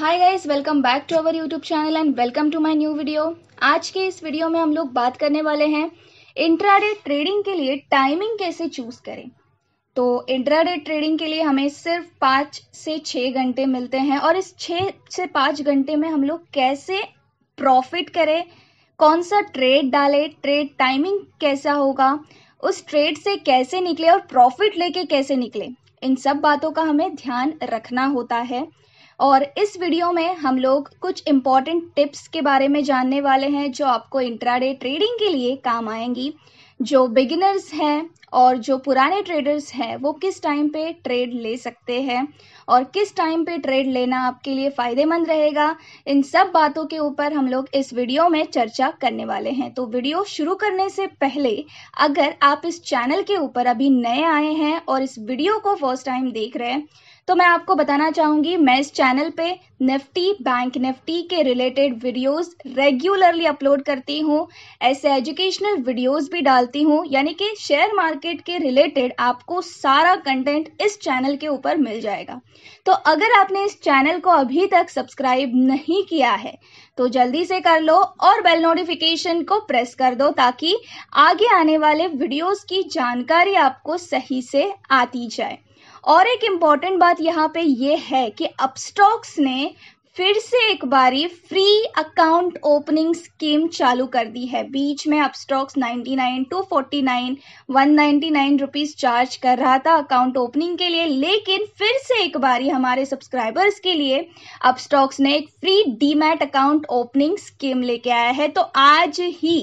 hi guys welcome back to our YouTube channel and welcome to my new video आज के इस video में हम लोग बात करने वाले हैं इंट्राडे ट्रेडिंग के लिए टाइमिंग कैसे चूज करें तो इंट्राडे ट्रेडिंग के लिए हमें सिर्फ पाँच से छः घंटे मिलते हैं और इस छः से पाँच घंटे में हम लोग कैसे प्रॉफिट करें कौन सा ट्रेड डालें ट्रेड टाइमिंग कैसा होगा उस ट्रेड से कैसे निकले और प्रॉफिट लेके कैसे निकले इन सब बातों का हमें ध्यान रखना होता है और इस वीडियो में हम लोग कुछ इम्पॉर्टेंट टिप्स के बारे में जानने वाले हैं जो आपको इंट्राडे ट्रेडिंग के लिए काम आएंगी जो बिगिनर्स हैं और जो पुराने ट्रेडर्स हैं वो किस टाइम पे ट्रेड ले सकते हैं और किस टाइम पे ट्रेड लेना आपके लिए फ़ायदेमंद रहेगा इन सब बातों के ऊपर हम लोग इस वीडियो में चर्चा करने वाले हैं तो वीडियो शुरू करने से पहले अगर आप इस चैनल के ऊपर अभी नए आए हैं और इस वीडियो को फर्स्ट टाइम देख रहे हैं तो मैं आपको बताना चाहूंगी मैं इस चैनल पे निफ्टी बैंक निफ्टी के रिलेटेड वीडियोस रेगुलरली अपलोड करती हूँ ऐसे एजुकेशनल वीडियोस भी डालती हूँ यानी कि शेयर मार्केट के रिलेटेड आपको सारा कंटेंट इस चैनल के ऊपर मिल जाएगा तो अगर आपने इस चैनल को अभी तक सब्सक्राइब नहीं किया है तो जल्दी से कर लो और बेल नोटिफिकेशन को प्रेस कर दो ताकि आगे आने वाले वीडियोज की जानकारी आपको सही से आती जाए और एक इम्पॉर्टेंट बात यहाँ पे ये है कि अपस्टॉक्स ने फिर से एक बारी फ्री अकाउंट ओपनिंग स्कीम चालू कर दी है बीच में अब स्टॉक्स 99, 249, 199 रुपीस चार्ज कर रहा था अकाउंट ओपनिंग के लिए लेकिन फिर से एक बारी हमारे सब्सक्राइबर्स के लिए अब स्टॉक्स ने एक free demat account opening scheme लेके आया है तो आज ही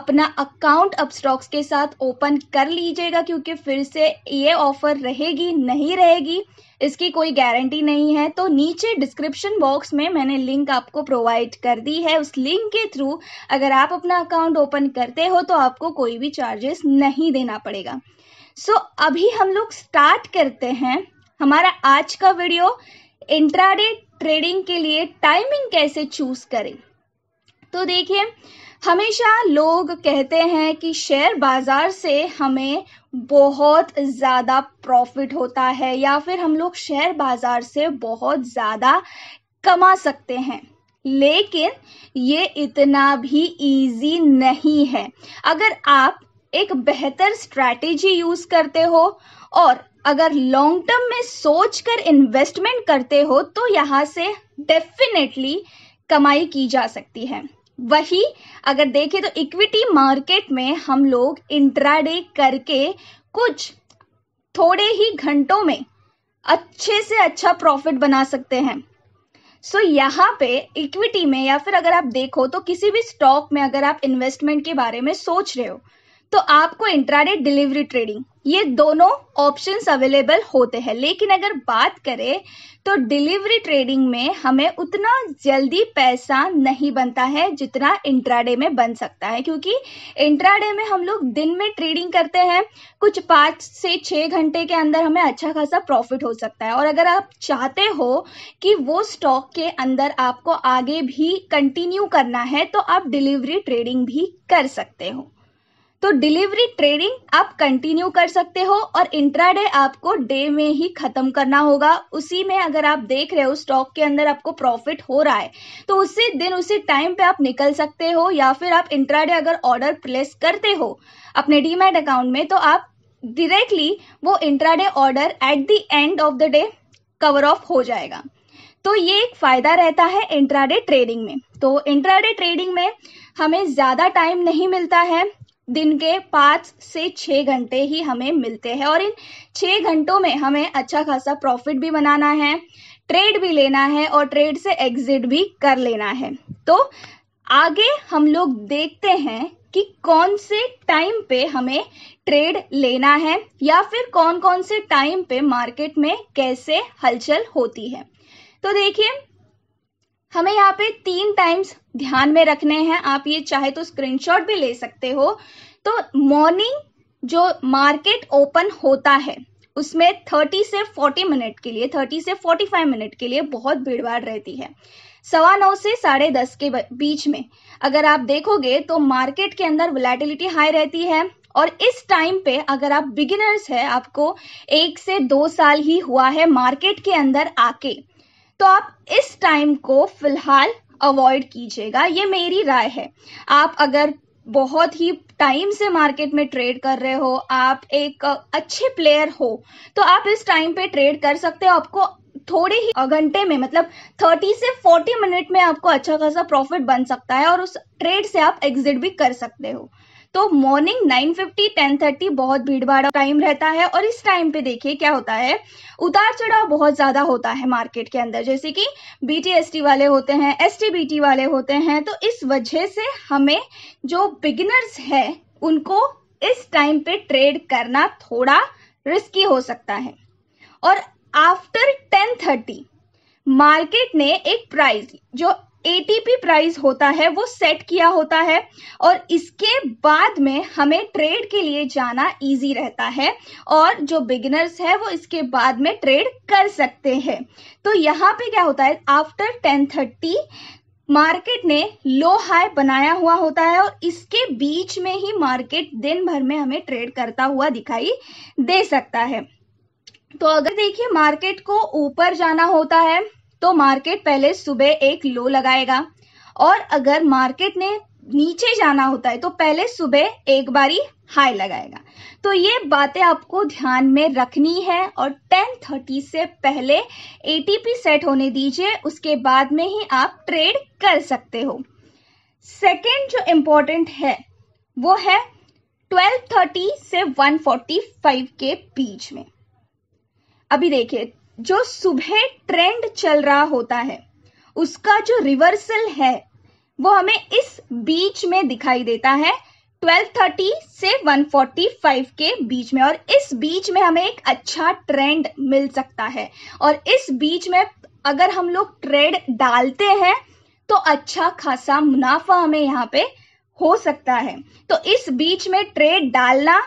अपना अकाउंट अब स्टॉक्स के साथ ओपन कर लीजिएगा क्योंकि फिर से ये ऑफर रहेगी नहीं रहेगी इसकी कोई गारंटी नहीं है तो नीचे डिस्क्रिप्शन बॉक्स में मैंने लिंक आपको प्रोवाइड कर दी है उस लिंक के थ्रू अगर आप अपना अकाउंट ओपन करते हो तो आपको कोई भी चार्जेस नहीं देना पड़ेगा सो so, अभी हम लोग स्टार्ट करते हैं हमारा आज का वीडियो इंट्राडे ट्रेडिंग के लिए टाइमिंग कैसे चूज करें तो देखिए हमेशा लोग कहते हैं कि शेयर बाज़ार से हमें बहुत ज़्यादा प्रॉफिट होता है या फिर हम लोग शेयर बाज़ार से बहुत ज़्यादा कमा सकते हैं लेकिन ये इतना भी इजी नहीं है अगर आप एक बेहतर स्ट्रैटेजी यूज करते हो और अगर लॉन्ग टर्म में सोच कर इन्वेस्टमेंट करते हो तो यहाँ से डेफिनेटली कमाई की जा सकती है वही अगर देखें तो इक्विटी मार्केट में हम लोग इंट्राडे करके कुछ थोड़े ही घंटों में अच्छे से अच्छा प्रॉफिट बना सकते हैं सो so, यहाँ पे इक्विटी में या फिर अगर आप देखो तो किसी भी स्टॉक में अगर आप इन्वेस्टमेंट के बारे में सोच रहे हो तो आपको इंट्राडे डिलीवरी ट्रेडिंग ये दोनों ऑप्शंस अवेलेबल होते हैं लेकिन अगर बात करें तो डिलीवरी ट्रेडिंग में हमें उतना जल्दी पैसा नहीं बनता है जितना इंट्राडे में बन सकता है क्योंकि इंट्राडे में हम लोग दिन में ट्रेडिंग करते हैं कुछ पाँच से छः घंटे के अंदर हमें अच्छा खासा प्रॉफिट हो सकता है और अगर आप चाहते हो कि वो स्टॉक के अंदर आपको आगे भी कंटिन्यू करना है तो आप डिलीवरी ट्रेडिंग भी कर सकते हो तो डिलीवरी ट्रेडिंग आप कंटिन्यू कर सकते हो और इंट्राडे आपको डे में ही खत्म करना होगा उसी में अगर आप देख रहे हो स्टॉक के अंदर आपको प्रॉफिट हो रहा है तो उसी दिन उसी टाइम पे आप निकल सकते हो या फिर आप इंट्राडे अगर ऑर्डर प्लेस करते हो अपने डीमेट अकाउंट में तो आप डिरेक्टली वो intraday order at the end of the day cover off हो जाएगा तो ये एक फायदा रहता है इंट्राडे ट्रेडिंग में तो इंट्राडे ट्रेडिंग में हमें ज़्यादा टाइम नहीं मिलता है दिन के पाँच से छः घंटे ही हमें मिलते हैं और इन छः घंटों में हमें अच्छा खासा प्रॉफिट भी बनाना है ट्रेड भी लेना है और ट्रेड से एग्जिट भी कर लेना है तो आगे हम लोग देखते हैं कि कौन से टाइम पे हमें ट्रेड लेना है या फिर कौन कौन से टाइम पे मार्केट में कैसे हलचल होती है तो देखिए हमें यहाँ पे तीन टाइम्स ध्यान में रखने हैं आप ये चाहे तो स्क्रीनशॉट भी ले सकते हो तो मॉर्निंग जो मार्केट ओपन होता है उसमें 30 से 40 मिनट के लिए 30 से 45 मिनट के लिए बहुत भीड़ भाड़ रहती है सवा नौ से साढ़े दस के बीच में अगर आप देखोगे तो मार्केट के अंदर वलेटिलिटी हाई रहती है और इस टाइम पे अगर आप बिगिनर्स है आपको एक से दो साल ही हुआ है मार्केट के अंदर आके तो आप इस टाइम को फिलहाल अवॉइड कीजिएगा ये मेरी राय है आप अगर बहुत ही टाइम से मार्केट में ट्रेड कर रहे हो आप एक अच्छे प्लेयर हो तो आप इस टाइम पे ट्रेड कर सकते हो आपको थोड़े ही घंटे में मतलब 30 से 40 मिनट में आपको अच्छा खासा प्रॉफिट बन सकता है और उस ट्रेड से आप एग्जिट भी कर सकते हो तो मॉर्निंग 9:50 10:30 बहुत भीड़ भाड़ टाइम रहता है और इस टाइम पे देखिए क्या होता है उतार चढ़ाव बहुत ज्यादा होता है मार्केट के अंदर जैसे कि बीटीएसटी वाले होते हैं एसटीबीटी वाले होते हैं तो इस वजह से हमें जो बिगिनर्स है उनको इस टाइम पे ट्रेड करना थोड़ा रिस्की हो सकता है और आफ्टर 10:30 मार्केट ने एक प्राइस जो एटीपी प्राइस होता है वो सेट किया होता है और इसके बाद में हमें ट्रेड के लिए जाना इजी रहता है और जो बिगिनर्स है वो इसके बाद में ट्रेड कर सकते हैं तो यहाँ पे क्या होता है आफ्टर टेन थर्टी मार्केट ने लो हाई बनाया हुआ होता है और इसके बीच में ही मार्केट दिन भर में हमें ट्रेड करता हुआ दिखाई दे सकता है तो अगर देखिए मार्केट को ऊपर जाना होता है तो मार्केट पहले सुबह एक लो लगाएगा और अगर मार्केट ने नीचे जाना होता है तो पहले सुबह एक बारी हाई लगाएगा तो ये बातें आपको ध्यान में रखनी है और 10:30 से पहले एटीपी सेट होने दीजिए उसके बाद में ही आप ट्रेड कर सकते हो सेकंड जो इम्पोर्टेंट है वो है 12:30 से 145 के बीच में अभी देखिए जो सुबह ट्रेंड चल रहा होता है उसका जो रिवर्सल है वो हमें इस बीच में दिखाई देता है 1230 से 145 के बीच में और इस बीच में हमें एक अच्छा ट्रेंड मिल सकता है और इस बीच में अगर हम लोग ट्रेड डालते हैं तो अच्छा खासा मुनाफा हमें यहाँ पे हो सकता है तो इस बीच में ट्रेड डालना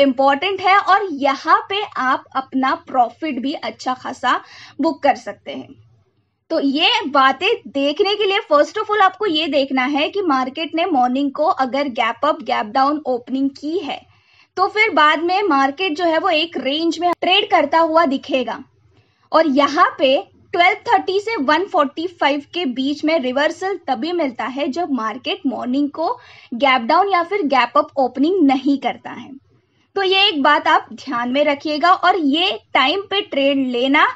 इम्पॉर्टेंट है और यहाँ पे आप अपना प्रॉफिट भी अच्छा खासा बुक कर सकते हैं तो ये बातें देखने के लिए फर्स्ट ऑफ ऑल आपको ये देखना है कि मार्केट ने मॉर्निंग को अगर gap up gap down opening की है तो फिर बाद में मार्केट जो है वो एक रेंज में ट्रेड करता हुआ दिखेगा और यहाँ पे 12:30 से 1:45 के बीच में रिवर्सल तभी मिलता है जब मार्केट मॉर्निंग को गैप डाउन या फिर गैप अप ओपनिंग नहीं करता है तो ये एक बात आप ध्यान में रखिएगा और ये टाइम पे ट्रेड लेना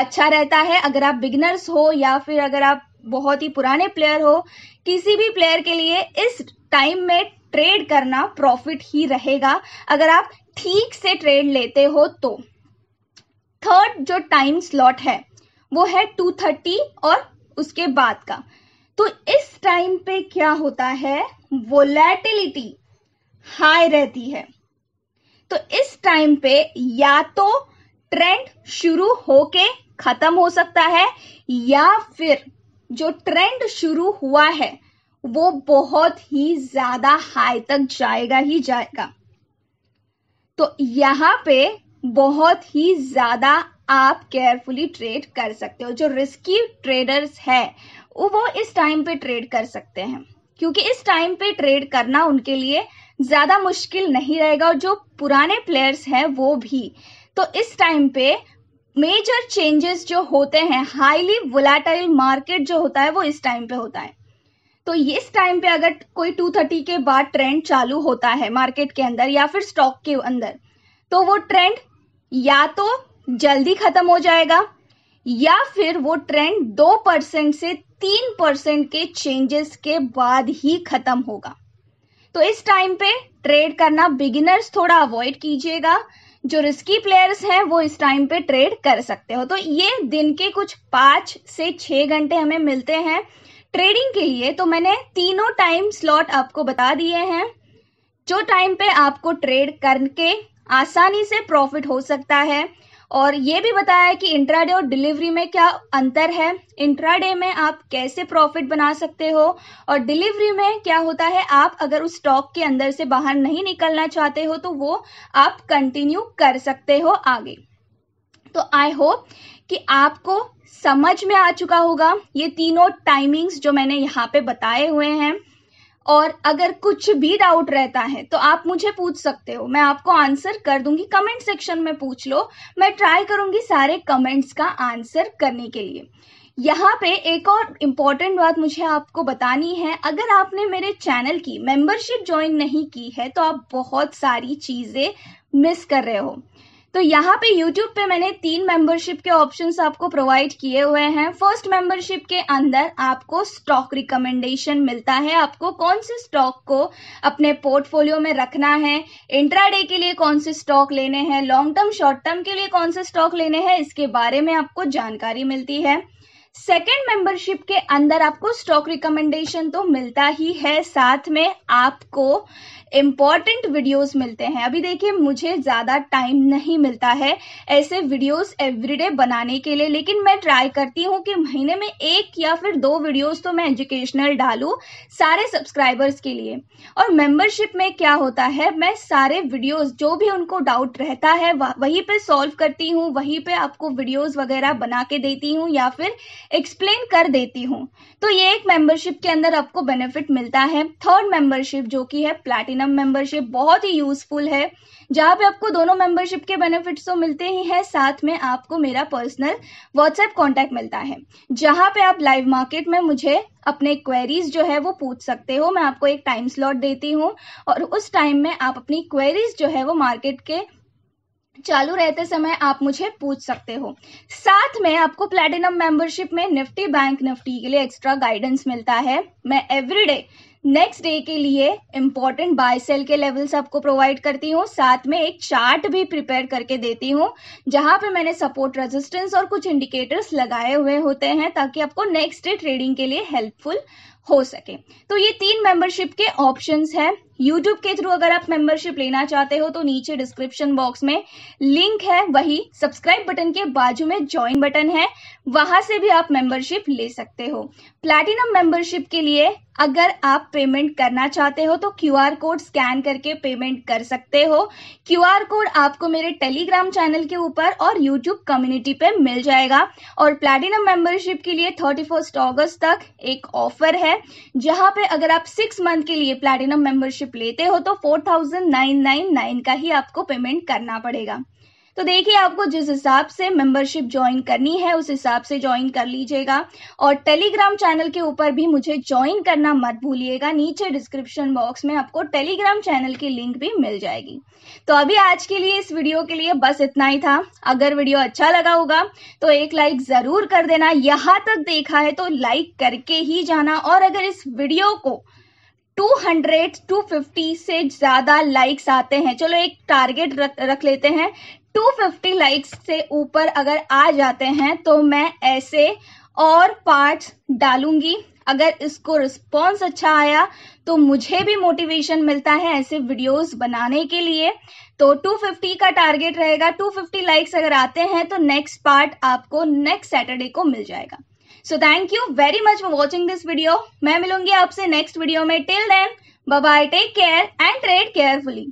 अच्छा रहता है अगर आप बिगनर्स हो या फिर अगर आप बहुत ही पुराने प्लेयर हो किसी भी प्लेयर के लिए इस टाइम में ट्रेड करना प्रॉफिट ही रहेगा अगर आप ठीक से ट्रेड लेते हो तो थर्ड जो टाइम स्लॉट है वो है टू थर्टी और उसके बाद का तो इस टाइम पे क्या होता है वोलेटिलिटी हाई रहती है तो इस टाइम पे या तो ट्रेंड शुरू होके खत्म हो सकता है या फिर जो ट्रेंड शुरू हुआ है वो बहुत ही ज्यादा हाई तक जाएगा ही जाएगा तो यहां पे बहुत ही ज्यादा आप केयरफुली ट्रेड कर सकते हो जो रिस्की ट्रेडर्स है वो इस टाइम पे ट्रेड कर सकते हैं क्योंकि इस टाइम पे ट्रेड करना उनके लिए ज़्यादा मुश्किल नहीं रहेगा और जो पुराने प्लेयर्स हैं वो भी तो इस टाइम पे मेजर चेंजेस जो होते हैं हाईली वोलाटाइल मार्केट जो होता है वो इस टाइम पे होता है तो इस टाइम पे अगर कोई टू थर्टी के बाद ट्रेंड चालू होता है मार्केट के अंदर या फिर स्टॉक के अंदर तो वो ट्रेंड या तो जल्दी खत्म हो जाएगा या फिर वो ट्रेंड दो परसेंट से तीन परसेंट के चेंजेस के बाद ही खत्म होगा तो इस टाइम पे ट्रेड करना बिगिनर्स थोड़ा अवॉइड कीजिएगा जो रिस्की प्लेयर्स हैं वो इस टाइम पे ट्रेड कर सकते हो तो ये दिन के कुछ पाँच से छः घंटे हमें मिलते हैं ट्रेडिंग के लिए तो मैंने तीनों टाइम स्लॉट आपको बता दिए हैं जो टाइम पे आपको ट्रेड करके आसानी से प्रॉफिट हो सकता है और ये भी बताया कि इंट्राडे और डिलीवरी में क्या अंतर है इंट्राडे में आप कैसे प्रॉफिट बना सकते हो और डिलीवरी में क्या होता है आप अगर उस स्टॉक के अंदर से बाहर नहीं निकलना चाहते हो तो वो आप कंटिन्यू कर सकते हो आगे तो आई होप कि आपको समझ में आ चुका होगा ये तीनों टाइमिंग्स जो मैंने यहाँ पे बताए हुए हैं और अगर कुछ भी डाउट रहता है तो आप मुझे पूछ सकते हो मैं आपको आंसर कर दूंगी कमेंट सेक्शन में पूछ लो मैं ट्राई करूंगी सारे कमेंट्स का आंसर करने के लिए यहाँ पे एक और इम्पॉर्टेंट बात मुझे आपको बतानी है अगर आपने मेरे चैनल की मेंबरशिप ज्वाइन नहीं की है तो आप बहुत सारी चीज़ें मिस कर रहे हो तो यहाँ पे YouTube पे मैंने तीन मेंबरशिप के ऑप्शंस आपको प्रोवाइड किए हुए हैं फर्स्ट मेंबरशिप के अंदर आपको स्टॉक रिकमेंडेशन मिलता है आपको कौन से स्टॉक को अपने पोर्टफोलियो में रखना है इंट्राडे के लिए कौन से स्टॉक लेने हैं लॉन्ग टर्म शॉर्ट टर्म के लिए कौन से स्टॉक लेने हैं इसके बारे में आपको जानकारी मिलती है सेकेंड मेंबरशिप के अंदर आपको स्टॉक रिकमेंडेशन तो मिलता ही है साथ में आपको इम्पॉर्टेंट वीडियोस मिलते हैं अभी देखिए मुझे ज़्यादा टाइम नहीं मिलता है ऐसे वीडियोस एवरीडे बनाने के लिए लेकिन मैं ट्राई करती हूँ कि महीने में एक या फिर दो वीडियोस तो मैं एजुकेशनल डालूँ सारे सब्सक्राइबर्स के लिए और मेंबरशिप में क्या होता है मैं सारे वीडियोस जो भी उनको डाउट रहता है वहीं पर सॉल्व करती हूँ वहीं पर आपको वीडियोज़ वगैरह बना के देती हूँ या फिर एक्सप्लेन कर देती हूँ तो ये एक मेंबरशिप के अंदर आपको बेनिफिट मिलता है थर्ड मेंबरशिप जो कि है प्लैटिनम मेंबरशिप बहुत ही यूजफुल है जहाँ पे आपको दोनों मेंबरशिप के बेनिफिट्स तो मिलते ही हैं साथ में आपको मेरा पर्सनल व्हाट्सएप कॉन्टैक्ट मिलता है जहाँ पे आप लाइव मार्केट में मुझे अपने क्वेरीज जो है वो पूछ सकते हो मैं आपको एक टाइम स्लॉट देती हूँ और उस टाइम में आप अपनी क्वेरीज जो है वो मार्केट के चालू रहते समय आप मुझे पूछ सकते हो साथ में आपको प्लेटिनम मेंबरशिप में निफ्टी बैंक निफ्टी के लिए एक्स्ट्रा गाइडेंस मिलता है मैं एवरीडे नेक्स्ट डे के लिए इम्पोर्टेंट बाय सेल के लेवल्स आपको प्रोवाइड करती हूँ साथ में एक चार्ट भी प्रिपेयर करके देती हूँ जहां पे मैंने सपोर्ट रेजिस्टेंस और कुछ इंडिकेटर्स लगाए हुए होते हैं ताकि आपको नेक्स्ट डे ट्रेडिंग के लिए हेल्पफुल हो सके तो ये तीन मेंबरशिप के ऑप्शंस हैं यूट्यूब के थ्रू अगर आप मेंबरशिप लेना चाहते हो तो नीचे डिस्क्रिप्शन बॉक्स में लिंक है वही सब्सक्राइब बटन के बाजू में ज्वाइन बटन है वहां से भी आप मेंबरशिप ले सकते हो प्लैटिनम मेंबरशिप के लिए अगर आप पेमेंट करना चाहते हो तो क्यूआर कोड स्कैन करके पेमेंट कर सकते हो क्यूआर कोड आपको मेरे टेलीग्राम चैनल के ऊपर और यूट्यूब कम्युनिटी पे मिल जाएगा और प्लैटिनम मेंबरशिप के लिए थर्टी फर्स्ट अगस्त तक एक ऑफर है जहां पे अगर आप सिक्स मंथ के लिए प्लैटिनम मेंबरशिप मेंबरशिप लेते हो तो four thousand nine nine nine का ही आपको पेमेंट करना पड़ेगा तो देखिए आपको जिस हिसाब से मेंबरशिप ज्वाइन करनी है उस हिसाब से ज्वाइन कर लीजिएगा और टेलीग्राम चैनल के ऊपर भी मुझे ज्वाइन करना मत भूलिएगा नीचे डिस्क्रिप्शन बॉक्स में आपको टेलीग्राम चैनल की लिंक भी मिल जाएगी तो अभी आज के लिए इस वीडियो के लिए बस इतना ही था अगर वीडियो अच्छा लगा होगा तो एक लाइक जरूर कर देना यहां तक देखा है तो लाइक करके ही जाना और अगर इस वीडियो को 200 250 से ज़्यादा लाइक्स आते हैं चलो एक टारगेट रख लेते हैं 250 लाइक्स से ऊपर अगर आ जाते हैं तो मैं ऐसे और पार्ट्स डालूंगी अगर इसको रिस्पॉन्स अच्छा आया तो मुझे भी मोटिवेशन मिलता है ऐसे वीडियोस बनाने के लिए तो 250 का टारगेट रहेगा 250 लाइक्स अगर आते हैं तो नेक्स्ट पार्ट आपको नेक्स्ट सैटरडे को मिल जाएगा so thank you very much for watching this video मैं मिलूंगी आपसे नेक्स्ट वीडियो में till then bye take care and trade carefully